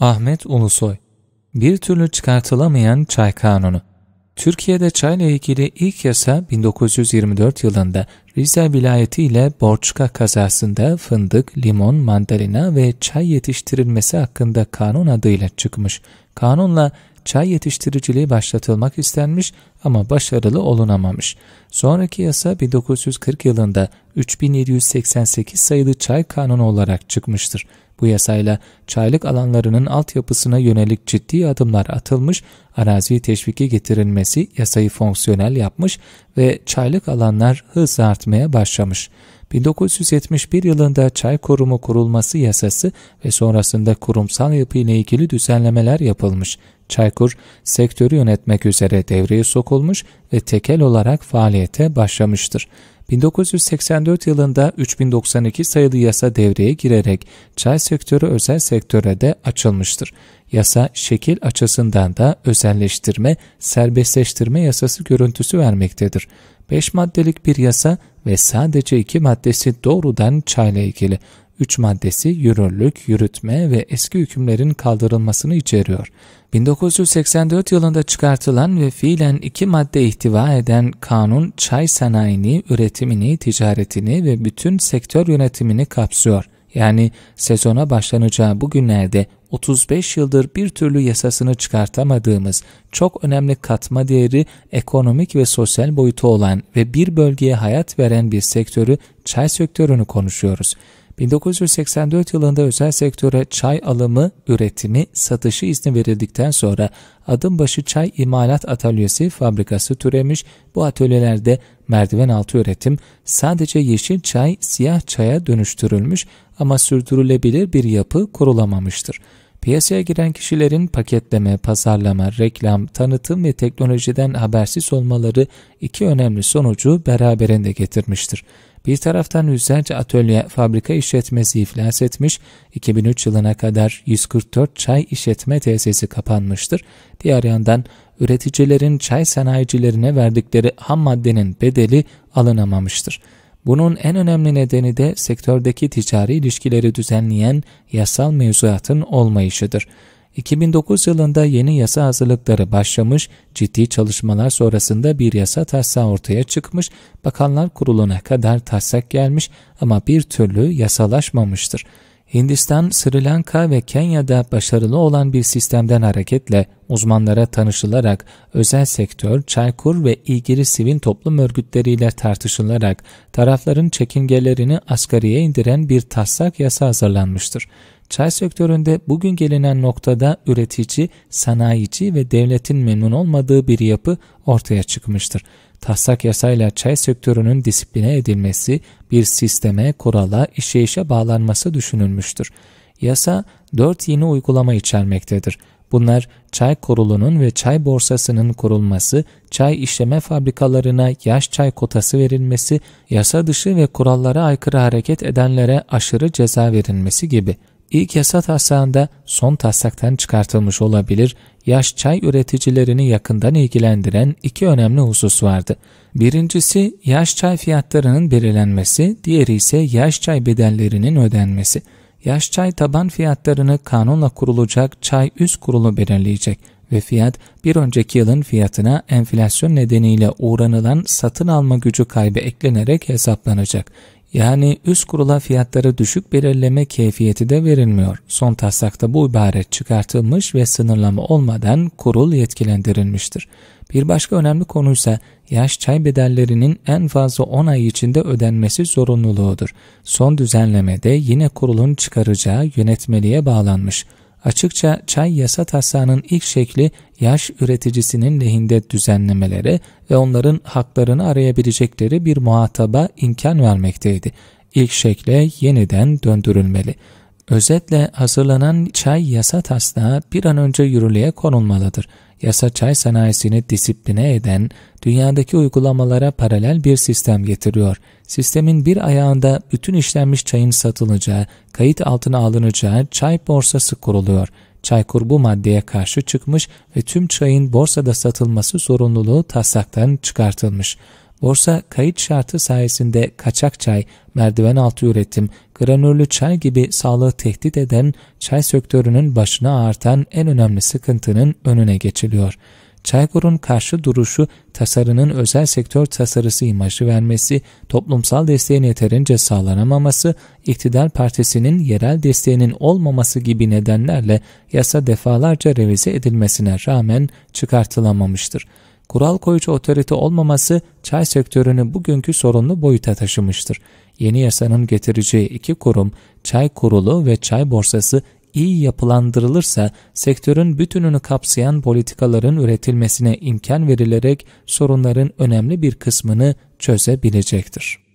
Ahmet Ulusoy Bir türlü çıkartılamayan çay kanunu Türkiye'de çayla ilgili ilk yasa 1924 yılında Rize vilayeti ile Borçka kazasında fındık, limon, mandalina ve çay yetiştirilmesi hakkında kanun adıyla çıkmış. Kanunla çay yetiştiriciliği başlatılmak istenmiş ama başarılı olunamamış. Sonraki yasa 1940 yılında 3788 sayılı çay kanunu olarak çıkmıştır. Bu yasayla çaylık alanlarının altyapısına yönelik ciddi adımlar atılmış, arazi teşviki getirilmesi yasayı fonksiyonel yapmış ve çaylık alanlar hız artmaya başlamış. 1971 yılında çay korumu kurulması yasası ve sonrasında kurumsal yapı ile ilgili düzenlemeler yapılmış. Çaykur sektörü yönetmek üzere devreye sokulmuş ve tekel olarak faaliyete başlamıştır. 1984 yılında 3092 sayılı yasa devreye girerek çay sektörü özel sektöre de açılmıştır. Yasa şekil açısından da özelleştirme, serbestleştirme yasası görüntüsü vermektedir. 5 maddelik bir yasa ve sadece 2 maddesi doğrudan çayla ilgili 3 maddesi yürürlük, yürütme ve eski hükümlerin kaldırılmasını içeriyor. 1984 yılında çıkartılan ve fiilen iki madde ihtiva eden kanun çay sanayini, üretimini, ticaretini ve bütün sektör yönetimini kapsıyor. Yani sezona başlanacağı bu günlerde 35 yıldır bir türlü yasasını çıkartamadığımız, çok önemli katma değeri ekonomik ve sosyal boyutu olan ve bir bölgeye hayat veren bir sektörü çay sektörünü konuşuyoruz. 1984 yılında özel sektöre çay alımı, üretimi, satışı izni verildikten sonra adımbaşı çay imalat atölyesi fabrikası türemiş. Bu atölyelerde merdiven altı üretim sadece yeşil çay siyah çaya dönüştürülmüş ama sürdürülebilir bir yapı kurulamamıştır. Piyasaya giren kişilerin paketleme, pazarlama, reklam, tanıtım ve teknolojiden habersiz olmaları iki önemli sonucu beraberinde getirmiştir. Bir taraftan yüzlerce atölye, fabrika işletmesi iflas etmiş, 2003 yılına kadar 144 çay işletme tesisi kapanmıştır. Diğer yandan üreticilerin çay sanayicilerine verdikleri ham maddenin bedeli alınamamıştır. Bunun en önemli nedeni de sektördeki ticari ilişkileri düzenleyen yasal mevzuatın olmayışıdır. 2009 yılında yeni yasa hazırlıkları başlamış, ciddi çalışmalar sonrasında bir yasa taslağı ortaya çıkmış, Bakanlar Kurulu'na kadar taslak gelmiş ama bir türlü yasalaşmamıştır. Hindistan, Sri Lanka ve Kenya'da başarılı olan bir sistemden hareketle uzmanlara tanışılarak özel sektör, çaykur ve ilgili sivil toplum örgütleriyle tartışılarak tarafların çekingelerini asgariye indiren bir taslak yasa hazırlanmıştır. Çay sektöründe bugün gelinen noktada üretici, sanayici ve devletin memnun olmadığı bir yapı ortaya çıkmıştır. Taslak yasayla çay sektörünün disipline edilmesi, bir sisteme, kurala, işe bağlanması düşünülmüştür. Yasa 4 yeni uygulama içermektedir. Bunlar çay kurulunun ve çay borsasının kurulması, çay işleme fabrikalarına yaş çay kotası verilmesi, yasa dışı ve kurallara aykırı hareket edenlere aşırı ceza verilmesi gibi. İlk yasa taslağında son taslaktan çıkartılmış olabilir, yaş çay üreticilerini yakından ilgilendiren iki önemli husus vardı. Birincisi yaş çay fiyatlarının belirlenmesi, diğeri ise yaş çay bedellerinin ödenmesi. Yaş çay taban fiyatlarını kanunla kurulacak çay üst kurulu belirleyecek ve fiyat bir önceki yılın fiyatına enflasyon nedeniyle uğranılan satın alma gücü kaybı eklenerek hesaplanacak. Yani üst kurula fiyatları düşük belirleme keyfiyeti de verilmiyor. Son taslakta bu ibaret çıkartılmış ve sınırlama olmadan kurul yetkilendirilmiştir. Bir başka önemli konu ise yaş çay bedellerinin en fazla 10 ay içinde ödenmesi zorunluluğudur. Son düzenlemede yine kurulun çıkaracağı yönetmeliğe bağlanmış. Açıkça çay yasa taslağının ilk şekli yaş üreticisinin lehinde düzenlemeleri ve onların haklarını arayabilecekleri bir muhataba imkan vermekteydi. İlk şekle yeniden döndürülmeli. Özetle hazırlanan çay yasa taslağı bir an önce yürürlüğe konulmalıdır yasa çay sanayisini disipline eden, dünyadaki uygulamalara paralel bir sistem getiriyor. Sistemin bir ayağında bütün işlenmiş çayın satılacağı, kayıt altına alınacağı çay borsası kuruluyor. Çaykur bu maddeye karşı çıkmış ve tüm çayın borsada satılması zorunluluğu taslaktan çıkartılmış. Borsa kayıt şartı sayesinde kaçak çay, merdiven altı üretim, granüllü çay gibi sağlığı tehdit eden çay sektörünün başına artan en önemli sıkıntının önüne geçiliyor. Çaykurun karşı duruşu, tasarının özel sektör tasarısı imajı vermesi, toplumsal desteğin yeterince sağlanamaması, iktidar partisinin yerel desteğinin olmaması gibi nedenlerle yasa defalarca revize edilmesine rağmen çıkartılamamıştır kural koyucu otorite olmaması çay sektörünü bugünkü sorunlu boyuta taşımıştır. Yeni yasanın getireceği iki kurum, çay kurulu ve çay borsası iyi yapılandırılırsa sektörün bütününü kapsayan politikaların üretilmesine imkan verilerek sorunların önemli bir kısmını çözebilecektir.